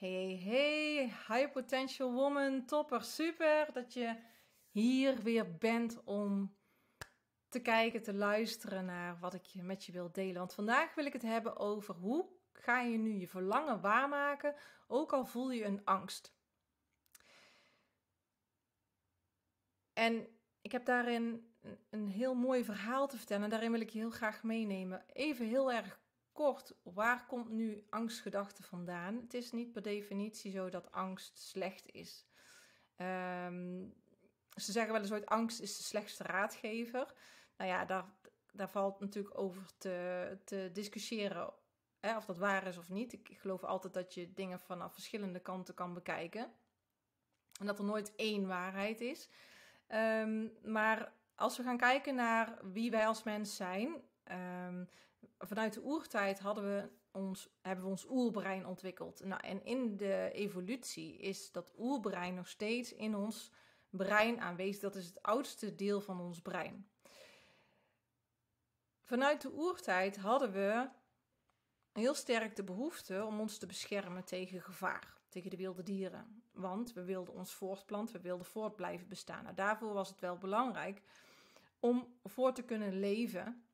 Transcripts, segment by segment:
Hey, hey, high potential woman, topper, super dat je hier weer bent om te kijken, te luisteren naar wat ik met je wil delen. Want vandaag wil ik het hebben over hoe ga je nu je verlangen waarmaken, ook al voel je een angst. En ik heb daarin een heel mooi verhaal te vertellen en daarin wil ik je heel graag meenemen. Even heel erg kort, waar komt nu angstgedachte vandaan? Het is niet per definitie zo dat angst slecht is. Ehm, ze zeggen wel eens ooit, angst is de slechtste raadgever. Nou ja, daar, daar valt natuurlijk over te, te discussiëren hè, of dat waar is of niet. Ik, geloof altijd dat je dingen vanaf verschillende kanten kan bekijken. En dat er nooit één waarheid is. Ehm, maar als we gaan kijken naar wie wij als mens zijn, ehm, vanuit de oertijd hadden we ons, hebben we ons oerbrein ontwikkeld. Nou, en in de evolutie is dat oerbrein nog steeds in ons brein aanwezig. Dat is het oudste deel van ons brein. Vanuit de oertijd hadden we heel sterk de behoefte om ons te beschermen tegen gevaar, tegen de wilde dieren. Want we wilden ons voortplanten, we wilden voort blijven bestaan. Nou, daarvoor was het wel belangrijk om voor te kunnen leven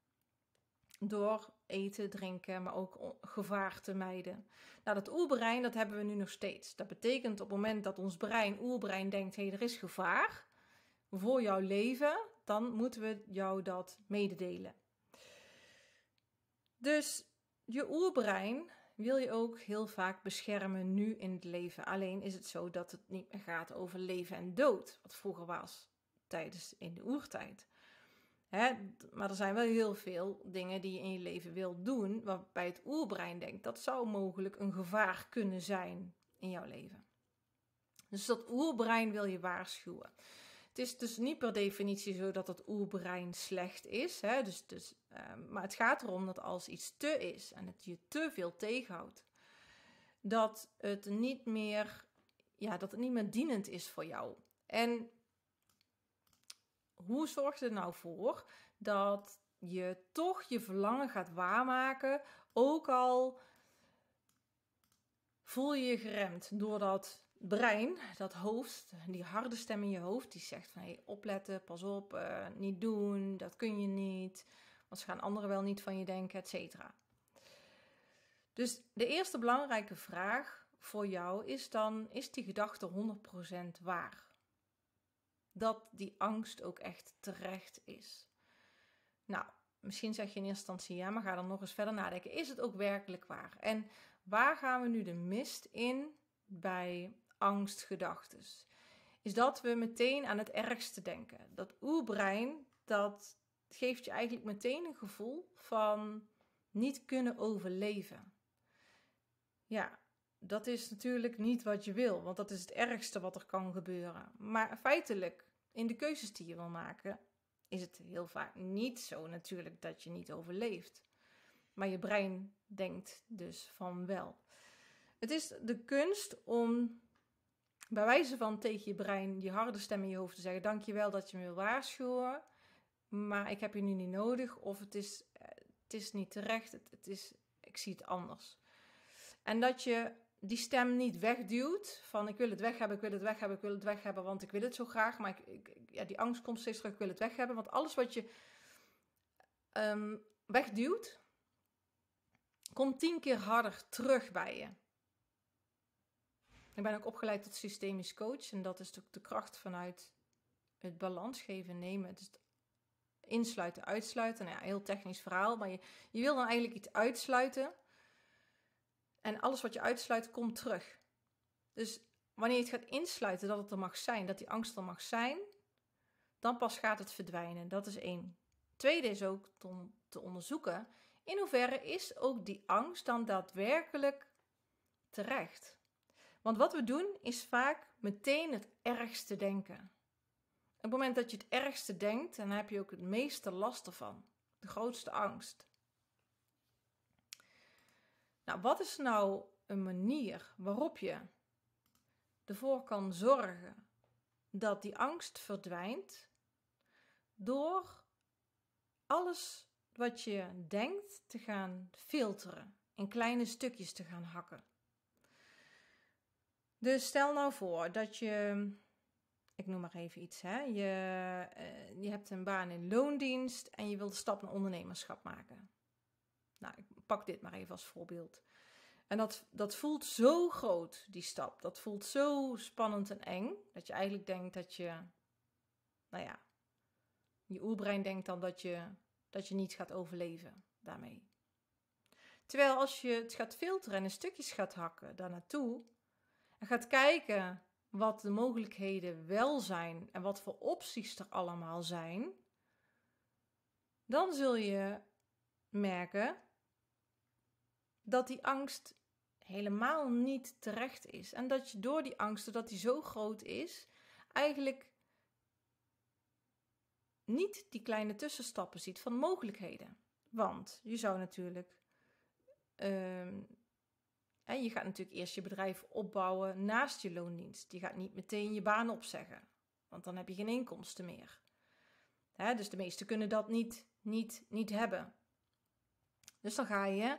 door eten, drinken, maar ook gevaar te mijden. Nou, dat oerbrein, dat hebben we nu nog steeds. Dat betekent op het moment dat ons brein, oerbrein, denkt: hé, hey, er is gevaar voor jouw leven, dan moeten we jou dat mededelen. Dus je oerbrein wil je ook heel vaak beschermen nu in het leven. Alleen is het zo dat het niet meer gaat over leven en dood, wat vroeger was tijdens in de oertijd. Hè? Maar er zijn wel heel veel dingen die je in je leven wil doen, waarbij het oerbrein denkt dat zou mogelijk een gevaar kunnen zijn in jouw leven. Dus dat oerbrein wil je waarschuwen. Het is dus niet per definitie zo dat het oerbrein slecht is. Hè? Dus, dus, ehm, maar het gaat erom dat als iets te is en het je te veel tegenhoudt, dat het niet meer, ja, dat het niet meer dienend is voor jou. En hoe zorg je er nou voor dat je toch je verlangen gaat waarmaken, ook al voel je je geremd door dat brein, dat hoofd, die harde stem in je hoofd, die zegt van hey, opletten, pas op, eh, niet doen, dat kun je niet, want ze gaan anderen wel niet van je denken, etc. Dus de eerste belangrijke vraag voor jou is dan, is die gedachte 100% waar? dat die angst ook echt terecht is. Nou, misschien zeg je in eerste instantie ja, maar ga dan nog eens verder nadenken. Is het ook werkelijk waar? En waar gaan we nu de mist in bij angstgedachtes? Is dat we meteen aan het ergste denken. Dat oerbrein, dat geeft je eigenlijk meteen een gevoel van niet kunnen overleven. Ja, dat is natuurlijk niet wat je wil, want dat is het ergste wat er kan gebeuren. Maar feitelijk in de keuzes die je wil maken, is het heel vaak niet zo natuurlijk dat je niet overleeft. Maar je brein denkt dus van wel. Het is de kunst om bij wijze van tegen je brein, die harde stem in je hoofd te zeggen: Dankjewel dat je me wil waarschuwen, maar ik heb je nu niet nodig. Of het is, eh, het is niet terecht, het is, ik zie het anders. En dat je die stem niet wegduwt. Van ik wil het weg hebben, ik wil het weg hebben, ik wil het weg hebben, want ik wil het zo graag. Maar ik, ja, die angst komt steeds terug, ik wil het weg hebben. Want alles wat je ehm, wegduwt, komt tien keer harder terug bij je. Ik ben ook opgeleid tot systemisch coach. En dat is de kracht vanuit het balans geven, nemen. Het insluiten, uitsluiten. Nou ja, heel technisch verhaal. Maar je, je wil dan eigenlijk iets uitsluiten en alles wat je uitsluit, komt terug. Dus wanneer je het gaat insluiten dat het er mag zijn, dat die angst er mag zijn, dan pas gaat het verdwijnen. Dat is één. Tweede is ook om te onderzoeken in hoeverre is ook die angst dan daadwerkelijk terecht. Want wat we doen is vaak meteen het ergste denken. Op het moment dat je het ergste denkt, dan heb je ook het meeste last ervan, de grootste angst. Nou, wat is nou een manier waarop je ervoor kan zorgen dat die angst verdwijnt door alles wat je denkt te gaan filteren, in kleine stukjes te gaan hakken. Dus stel nou voor dat je, ik noem maar even iets, hè, je, eh, je hebt een baan in loondienst en je wilt de stap naar ondernemerschap maken. Nou, ik pak dit maar even als voorbeeld. En dat, dat voelt zo groot, die stap. Dat voelt zo spannend en eng. Dat je eigenlijk denkt dat je, nou ja, je oerbrein denkt dan dat je, dat je niet gaat overleven daarmee. Terwijl als je het gaat filteren en in stukjes gaat hakken daarnaartoe en gaat kijken wat de mogelijkheden wel zijn en wat voor opties er allemaal zijn, dan zul je merken dat die angst helemaal niet terecht is. En dat je door die angst, dat die zo groot is, eigenlijk niet die kleine tussenstappen ziet van mogelijkheden. Want je zou natuurlijk. en ehm, je gaat natuurlijk eerst je bedrijf opbouwen naast je loondienst. Je gaat niet meteen je baan opzeggen, want dan heb je geen inkomsten meer. dus de meesten kunnen dat niet, niet, niet hebben. Dus dan ga je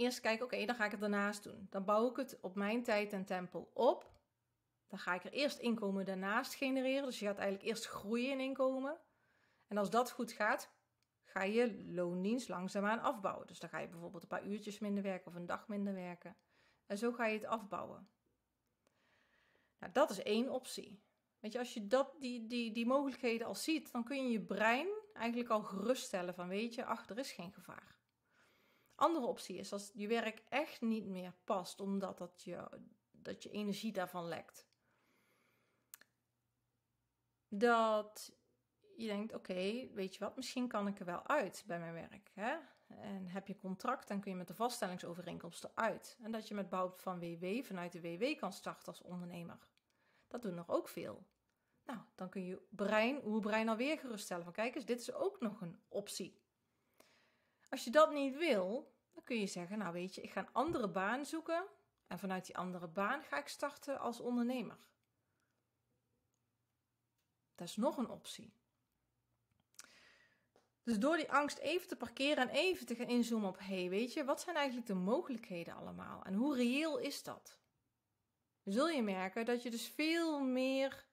eerst kijken, oké, dan ga ik het daarnaast doen. Dan bouw ik het op mijn tijd en tempo op. Dan ga ik er eerst inkomen daarnaast genereren. Dus je gaat eigenlijk eerst groeien in inkomen. En als dat goed gaat, ga je loondienst langzaamaan afbouwen. Dus dan ga je bijvoorbeeld een paar uurtjes minder werken of een dag minder werken. En zo ga je het afbouwen. Nou, dat is één optie. Weet je, als je dat, die, die, die mogelijkheden al ziet, dan kun je je brein eigenlijk al geruststellen van weet je, ach, er is geen gevaar. Andere optie is als je werk echt niet meer past, omdat dat je, dat je energie daarvan lekt. Dat je denkt, oké, weet je wat, misschien kan ik er wel uit bij mijn werk. Hè? En heb je contract, dan kun je met de vaststellingsovereenkomsten uit. En dat je met bouw van WW vanuit de WW kan starten als ondernemer. Dat doen nog ook veel. Nou, dan kun je brein, hoe brein alweer geruststellen van kijk eens, dit is ook nog een optie. Als je dat niet wil, dan kun je zeggen, nou weet je, ik ga een andere baan zoeken en vanuit die andere baan ga ik starten als ondernemer. Dat is nog een optie. Dus door die angst even te parkeren en even te gaan inzoomen op: hé, hey, weet je, wat zijn eigenlijk de mogelijkheden allemaal en hoe reëel is dat? Zul je merken dat je dus veel meer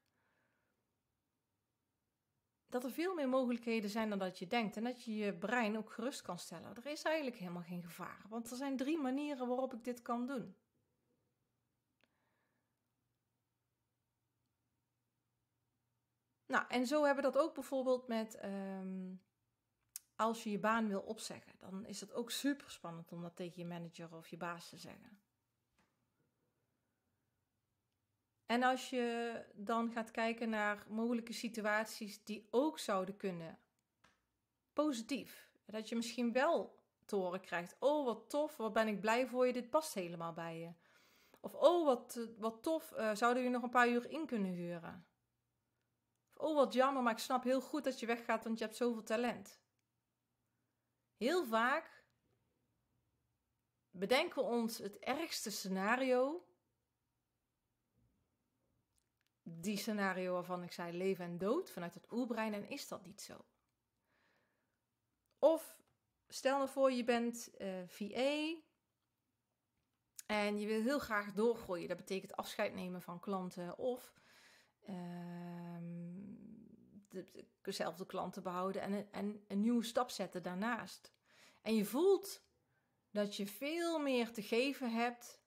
dat er veel meer mogelijkheden zijn dan dat je denkt. En dat je je brein ook gerust kan stellen. Er is eigenlijk helemaal geen gevaar. Want er zijn drie manieren waarop ik dit kan doen. Nou, en zo hebben we dat ook bijvoorbeeld met ehm, als je je baan wil opzeggen. Dan is het ook super spannend om dat tegen je manager of je baas te zeggen. En als je dan gaat kijken naar mogelijke situaties die ook zouden kunnen, positief. Dat je misschien wel te horen krijgt: Oh, wat tof, wat ben ik blij voor je, dit past helemaal bij je. Of Oh, wat, wat tof, eh, zouden we nog een paar uur in kunnen huren? Of Oh, wat jammer, maar ik snap heel goed dat je weggaat, want je hebt zoveel talent. Heel vaak bedenken we ons het ergste scenario die scenario waarvan ik zei leven en dood vanuit het oerbrein en is dat niet zo? Of stel nou voor je bent uh, eh, VA en je wil heel graag doorgroeien. Dat betekent afscheid nemen van klanten of ehm, dezelfde klanten behouden en, en een nieuwe stap zetten daarnaast. En je voelt dat je veel meer te geven hebt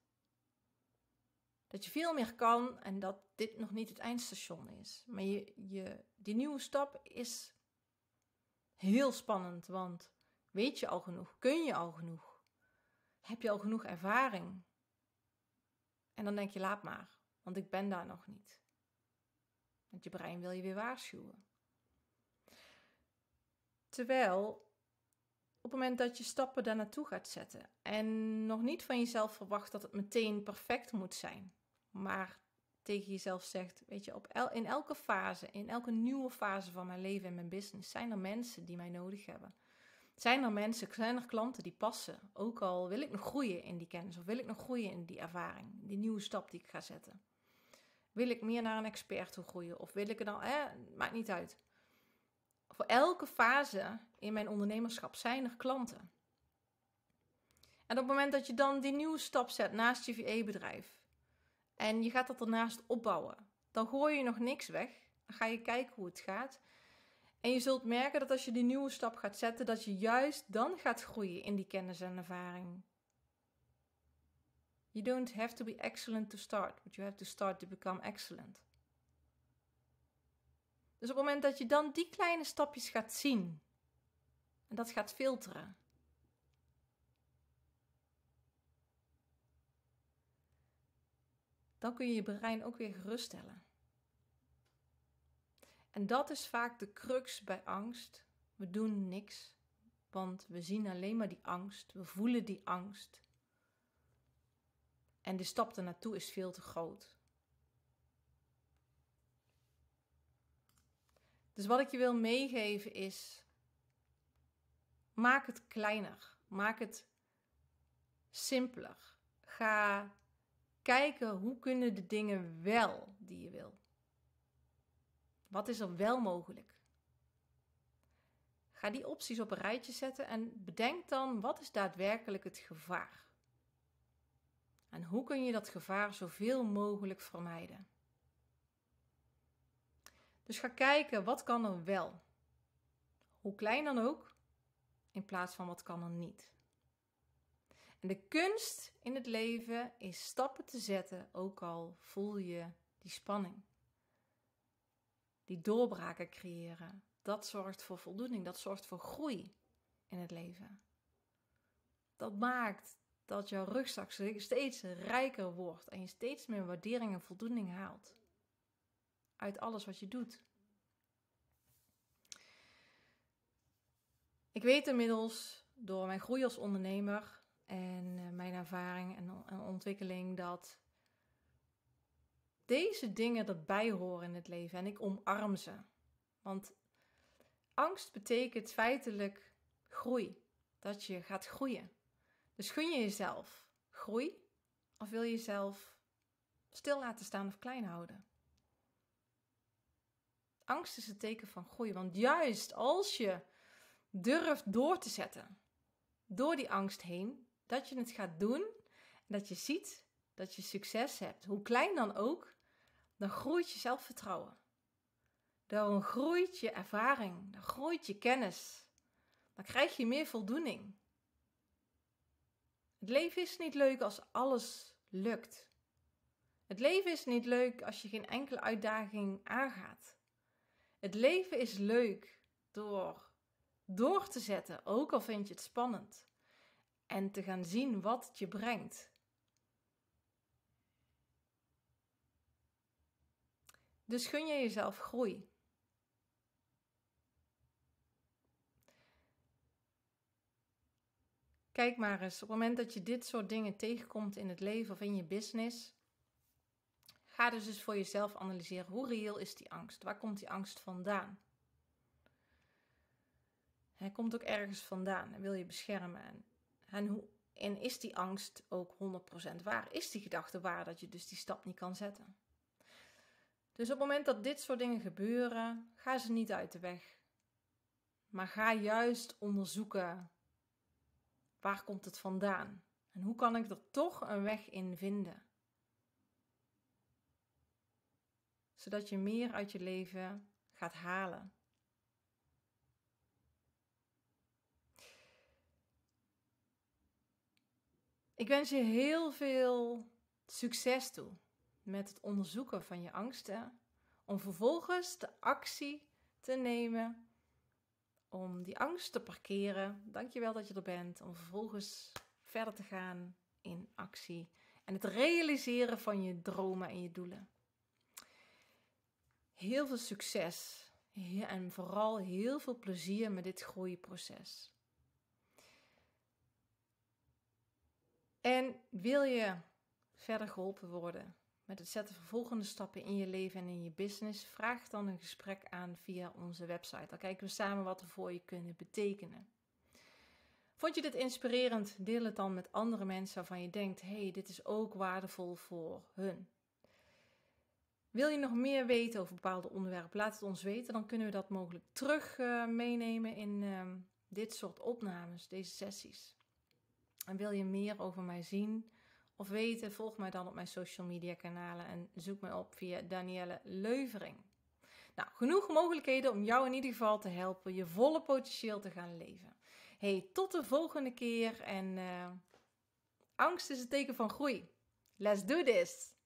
dat je veel meer kan en dat dit nog niet het eindstation is. Maar je, je, die nieuwe stap is heel spannend, want weet je al genoeg? Kun je al genoeg? Heb je al genoeg ervaring? En dan denk je, laat maar, want ik ben daar nog niet. Want je brein wil je weer waarschuwen. Terwijl op het moment dat je stappen daar naartoe gaat zetten en nog niet van jezelf verwacht dat het meteen perfect moet zijn. Maar tegen jezelf zegt, weet je, op in elke fase, in elke nieuwe fase van mijn leven en mijn business, zijn er mensen die mij nodig hebben. Zijn er mensen, zijn er klanten die passen? Ook al wil ik nog groeien in die kennis of wil ik nog groeien in die ervaring, die nieuwe stap die ik ga zetten. Wil ik meer naar een expert toe groeien of wil ik het. dan, maakt niet uit. Voor elke fase in mijn ondernemerschap zijn er klanten. En op het moment dat je dan die nieuwe stap zet naast je ve bedrijf en je gaat dat daarnaast opbouwen. Dan gooi je nog niks weg. Dan ga je kijken hoe het gaat. En je zult merken dat als je die nieuwe stap gaat zetten, dat je juist dan gaat groeien in die kennis en ervaring. You don't have to be excellent to start, but you have to start to become excellent. Dus op het moment dat je dan die kleine stapjes gaat zien en dat gaat filteren, dan kun je je brein ook weer geruststellen. En dat is vaak de crux bij angst. We doen niks, want we zien alleen maar die angst, we voelen die angst. En de stap ernaartoe is veel te groot. Dus wat ik je wil meegeven is: maak het kleiner, maak het simpeler. Ga kijken hoe kunnen de dingen wel die je wil. Wat is er wel mogelijk? Ga die opties op een rijtje zetten en bedenk dan wat is daadwerkelijk het gevaar. En hoe kun je dat gevaar zoveel mogelijk vermijden? Dus ga kijken wat kan er wel. Hoe klein dan ook, in plaats van wat kan er niet. En de kunst in het leven is stappen te zetten, ook al voel je die spanning. Die doorbraken creëren. Dat zorgt voor voldoening, dat zorgt voor groei in het leven. Dat maakt dat jouw rugzak steeds rijker wordt en je steeds meer waardering en voldoening haalt uit alles wat je doet. Ik weet inmiddels door mijn groei als ondernemer en eh, mijn ervaring en, ontwikkeling dat deze dingen erbij horen in het leven en ik omarm ze. Want angst betekent feitelijk groei, dat je gaat groeien. Dus gun je jezelf groei of wil je jezelf stil laten staan of klein houden? Angst is het teken van groei, want juist als je durft door te zetten, door die angst heen, dat je het gaat doen en dat je ziet dat je succes hebt, hoe klein dan ook, dan groeit je zelfvertrouwen. Dan groeit je ervaring, dan groeit je kennis. Dan krijg je meer voldoening. Het leven is niet leuk als alles lukt. Het leven is niet leuk als je geen enkele uitdaging aangaat. Het leven is leuk door door te zetten, ook al vind je het spannend en te gaan zien wat het je brengt. Dus gun je jezelf groei. Kijk maar eens, op het moment dat je dit soort dingen tegenkomt in het leven of in je business, ga dus eens voor jezelf analyseren hoe reëel is die angst? Waar komt die angst vandaan? Hij komt ook ergens vandaan en wil je beschermen. En en, hoe, en is die angst ook 100% waar? Is die gedachte waar dat je dus die stap niet kan zetten? Dus op het moment dat dit soort dingen gebeuren, ga ze niet uit de weg. Maar ga juist onderzoeken waar komt het vandaan? En hoe kan ik er toch een weg in vinden? Zodat je meer uit je leven gaat halen. Ik wens je heel veel succes toe met het onderzoeken van je angsten, om vervolgens de actie te nemen om die angst te parkeren. Dankjewel dat je er bent, om vervolgens verder te gaan in actie en het realiseren van je dromen en je doelen. Heel veel succes en vooral heel veel plezier met dit groeiproces. En wil je verder geholpen worden met het zetten van volgende stappen in je leven en in je business, vraag dan een gesprek aan via onze website. Dan kijken we samen wat we voor je kunnen betekenen. Vond je dit inspirerend? Deel het dan met andere mensen waarvan je denkt: hey, dit is ook waardevol voor hun. Wil je nog meer weten over bepaalde onderwerpen? Laat het ons weten. Dan kunnen we dat mogelijk terug eh, meenemen in ehm, dit soort opnames, deze sessies. En wil je meer over mij zien of weten, volg mij dan op mijn social media kanalen en zoek me op via Danielle Leuvering. Nou, genoeg mogelijkheden om jou in ieder geval te helpen je volle potentieel te gaan leven. Hey, tot de volgende keer en eh, angst is een teken van groei. Let's do this!